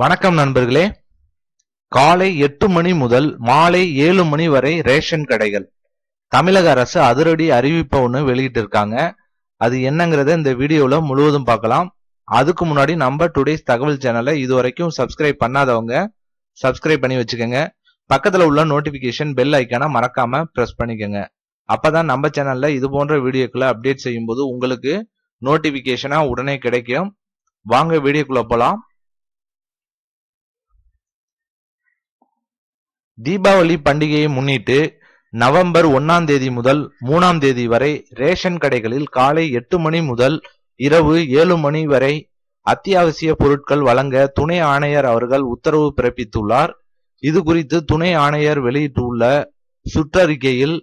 வணக்கம் நண்பர்களே காலை எட்டு மணி முதல் மாலை ஏழு மணி வரை ரேஷன் கடைகள் தமிழக அரசு அதிரடி அறிவிப்பை ஒன்று வெளியிட்டு இருக்காங்க அது என்னங்கிறத இந்த வீடியோவில் முழுவதும் பார்க்கலாம் அதுக்கு முன்னாடி நம்ம டுடேஸ் தகவல் சேனலை இது வரைக்கும் சப்ஸ்கிரைப் பண்ணாதவங்க சப்ஸ்கிரைப் பண்ணி வச்சுக்கோங்க பக்கத்தில் உள்ள நோட்டிஃபிகேஷன் பெல் ஐக்கானை மறக்காம ப்ரெஸ் பண்ணிக்கோங்க அப்பதான் நம்ம சேனல்ல இது போன்ற வீடியோக்களை அப்டேட் செய்யும்போது உங்களுக்கு நோட்டிபிகேஷனா உடனே கிடைக்கும் வாங்க வீடியோக்குள்ள போலாம் தீபாவளி பண்டிகையை முன்னிட்டு நவம்பர் ஒன்னாம் தேதி முதல் மூணாம் தேதி வரை ரேஷன் கடைகளில் காலை எட்டு மணி முதல் இரவு ஏழு மணி வரை அத்தியாவசிய பொருட்கள் வழங்க துணை ஆணையர் அவர்கள் உத்தரவு பிறப்பித்துள்ளார் இது குறித்து துணை ஆணையர் வெளியிட்டுள்ள சுற்றறிக்கையில்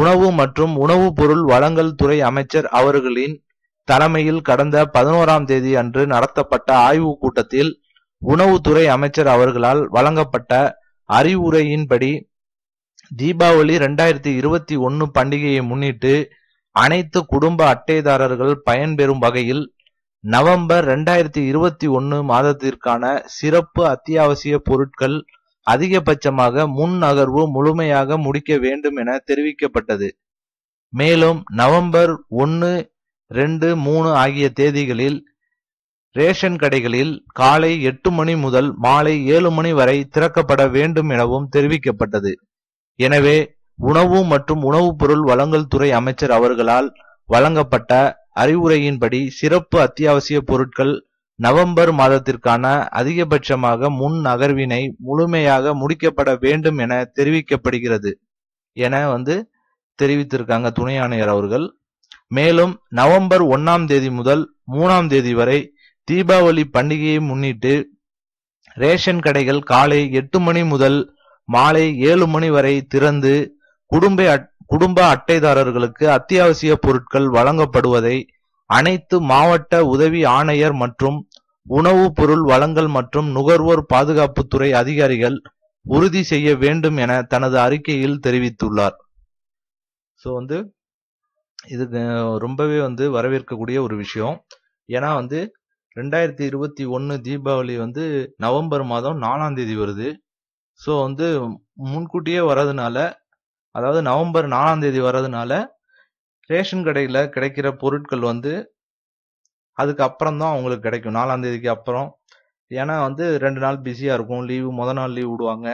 உணவு மற்றும் உணவுப் பொருள் வழங்கல் துறை அமைச்சர் அவர்களின் தலைமையில் கடந்த பதினோராம் தேதி அன்று நடத்தப்பட்ட ஆய்வுக் கூட்டத்தில் உணவுத்துறை அமைச்சர் அவர்களால் வழங்கப்பட்ட அறிவுரையின்படி தீபாவளி ரெண்டாயிரத்தி இருபத்தி ஒன்னு பண்டிகையை முன்னிட்டு அனைத்து குடும்ப அட்டைதாரர்கள் பயன்பெறும் வகையில் நவம்பர் ரெண்டாயிரத்தி இருபத்தி ஒன்னு மாதத்திற்கான சிறப்பு அத்தியாவசிய பொருட்கள் அதிகபட்சமாக முன் நகர்வு முழுமையாக முடிக்க வேண்டும் என தெரிவிக்கப்பட்டது மேலும் நவம்பர் ஒன்று ரெண்டு மூணு ஆகிய தேதிகளில் ரேஷன் கடைகளில் காலை எட்டு மணி முதல் மாலை ஏழு மணி வரை திறக்கப்பட வேண்டும் எனவும் தெரிவிக்கப்பட்டது எனவே உணவு மற்றும் உணவுப் பொருள் வழங்கல் துறை அமைச்சர் அவர்களால் வழங்கப்பட்ட அறிவுரையின்படி சிறப்பு அத்தியாவசிய பொருட்கள் நவம்பர் மாதத்திற்கான அதிகபட்சமாக முன் நகர்வினை முழுமையாக முடிக்கப்பட வேண்டும் என தெரிவிக்கப்படுகிறது என வந்து தெரிவித்திருக்காங்க துணை ஆணையர் அவர்கள் மேலும் நவம்பர் ஒன்னாம் தேதி முதல் மூணாம் தேதி வரை தீபாவளி பண்டிகையை முன்னிட்டு ரேஷன் கடைகள் காலை எட்டு மணி முதல் மாலை ஏழு மணி வரை திறந்து குடும்ப குடும்ப அட்டைதாரர்களுக்கு அத்தியாவசிய பொருட்கள் வழங்கப்படுவதை அனைத்து மாவட்ட உதவி ஆணையர் மற்றும் உணவு பொருள் வழங்கல் மற்றும் நுகர்வோர் பாதுகாப்புத்துறை அதிகாரிகள் உறுதி செய்ய வேண்டும் என தனது அறிக்கையில் தெரிவித்துள்ளார் ஸோ வந்து இது ரொம்பவே வந்து வரவேற்கக்கூடிய ஒரு விஷயம் ஏன்னா வந்து ரெண்டாயிரத்தி இருபத்தி ஒன்று தீபாவளி வந்து நவம்பர் மாதம் நாலாம் தேதி வருது ஸோ வந்து முன்கூட்டியே வர்றதுனால அதாவது நவம்பர் நாலாம் தேதி வர்றதுனால ரேஷன் கடையில் கிடைக்கிற பொருட்கள் வந்து அதுக்கு தான் அவங்களுக்கு கிடைக்கும் நாலாம் தேதிக்கு அப்புறம் ஏன்னா வந்து ரெண்டு நாள் பிஸியாக இருக்கும் லீவு முத நாள் லீவ் விடுவாங்க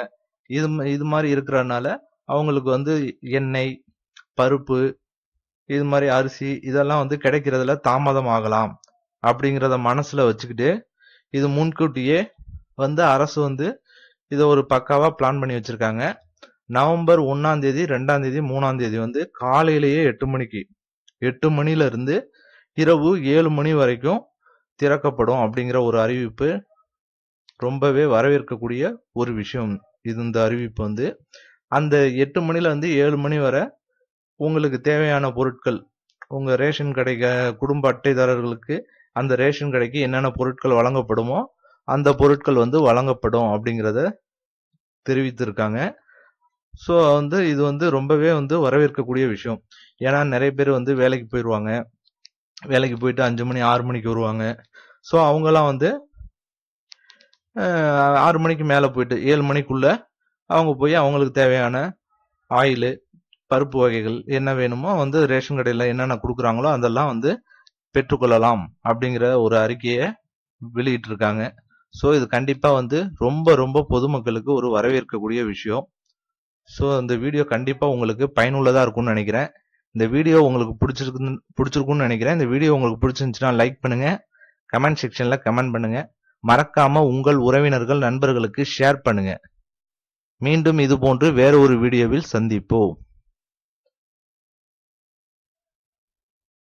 இது இது மாதிரி இருக்கிறதுனால அவங்களுக்கு வந்து எண்ணெய் பருப்பு இது மாதிரி அரிசி இதெல்லாம் வந்து கிடைக்கிறதுல தாமதம் ஆகலாம் அப்படிங்கிறத மனசில் வச்சுக்கிட்டு இது முன்கூட்டியே வந்து அரசு வந்து இதை ஒரு பக்காவாக பிளான் பண்ணி வச்சுருக்காங்க நவம்பர் ஒன்னாம் தேதி ரெண்டாம் தேதி மூணாம் தேதி வந்து காலையிலேயே எட்டு மணிக்கு எட்டு இருந்து இரவு ஏழு மணி வரைக்கும் திறக்கப்படும் அப்படிங்கிற ஒரு அறிவிப்பு ரொம்பவே வரவேற்கக்கூடிய ஒரு விஷயம் இது இந்த அறிவிப்பு வந்து அந்த எட்டு மணில இருந்து ஏழு மணி வரை உங்களுக்கு தேவையான பொருட்கள் உங்க ரேஷன் கடைக்க குடும்ப அட்டைதாரர்களுக்கு அந்த ரேஷன் கடைக்கு என்னென்ன பொருட்கள் வழங்கப்படுமோ அந்த பொருட்கள் வந்து வழங்கப்படும் அப்படிங்கிறத தெரிவித்திருக்காங்க ஸோ வந்து இது வந்து ரொம்பவே வந்து வரவேற்கக்கூடிய விஷயம் ஏன்னா நிறைய பேர் வந்து வேலைக்கு போயிடுவாங்க வேலைக்கு போயிட்டு அஞ்சு மணி ஆறு மணிக்கு வருவாங்க ஸோ அவங்கெல்லாம் வந்து ஆறு மணிக்கு மேலே போயிட்டு ஏழு மணிக்குள்ள அவங்க போய் அவங்களுக்கு தேவையான ஆயிலு பருப்பு வகைகள் என்ன வேணுமோ வந்து ரேஷன் கடையில் என்னென்ன கொடுக்குறாங்களோ அதெல்லாம் வந்து பெற்றுக்கொள்ளலாம் அப்படிங்கிற ஒரு அறிக்கையை வெளியிட்டிருக்காங்க ஸோ இது கண்டிப்பாக வந்து ரொம்ப ரொம்ப பொதுமக்களுக்கு ஒரு வரவேற்கக்கூடிய விஷயம் ஸோ இந்த வீடியோ கண்டிப்பாக உங்களுக்கு பயனுள்ளதாக இருக்கும்னு நினைக்கிறேன் இந்த வீடியோ உங்களுக்கு பிடிச்சிருக்குன்னு பிடிச்சிருக்குன்னு நினைக்கிறேன் இந்த வீடியோ உங்களுக்கு பிடிச்சிருந்துச்சுன்னா லைக் பண்ணுங்கள் கமெண்ட் செக்ஷனில் கமெண்ட் பண்ணுங்கள் மறக்காமல் உங்கள் உறவினர்கள் நண்பர்களுக்கு ஷேர் பண்ணுங்கள் மீண்டும் இது போன்று வேற ஒரு வீடியோவில் சந்திப்போம்